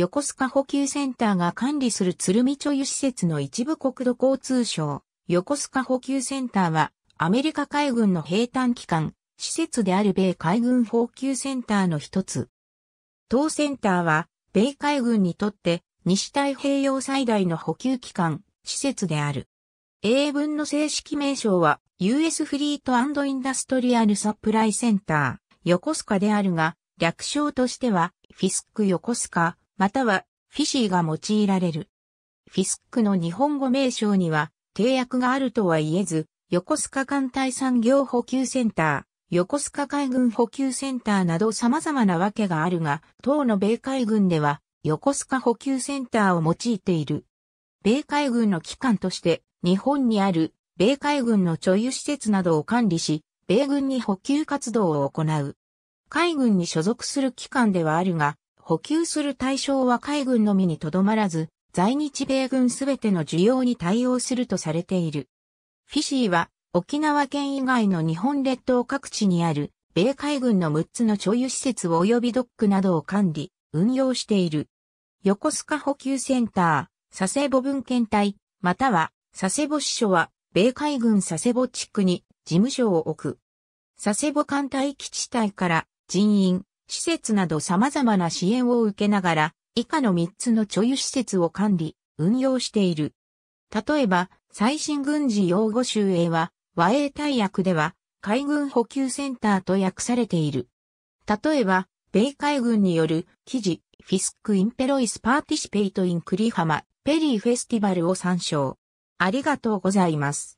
横須賀補給センターが管理する鶴見貯油施設の一部国土交通省、横須賀補給センターは、アメリカ海軍の兵隊機関、施設である米海軍補給センターの一つ。当センターは、米海軍にとって、西太平洋最大の補給機関、施設である。英文の正式名称は、US フリートインダストリアルサプライセンター、横須賀であるが、略称としては、フィスク横須賀、またはフィシーが用いられる。フィスックの日本語名称には、定約があるとは言えず、横須賀艦隊産業補給センター、横須賀海軍補給センターなど様々なわけがあるが、当の米海軍では、横須賀補給センターを用いている。米海軍の機関として、日本にある米海軍の貯油施設などを管理し、米軍に補給活動を行う。海軍に所属する機関ではあるが、補給する対象は海軍のみにとどまらず、在日米軍すべての需要に対応するとされている。フィシーは沖縄県以外の日本列島各地にある米海軍の6つの貯油施設及びドックなどを管理、運用している。横須賀補給センター、佐世保文献隊、または佐世保支所は米海軍佐世保地区に事務所を置く。佐世保艦隊基地隊から人員、施設など様々な支援を受けながら、以下の3つの貯油施設を管理、運用している。例えば、最新軍事用語集英は、和英大訳では、海軍補給センターと訳されている。例えば、米海軍による記事、フィスク・インペロイス・パーティシペイト・イン・クリハマ、ペリー・フェスティバルを参照。ありがとうございます。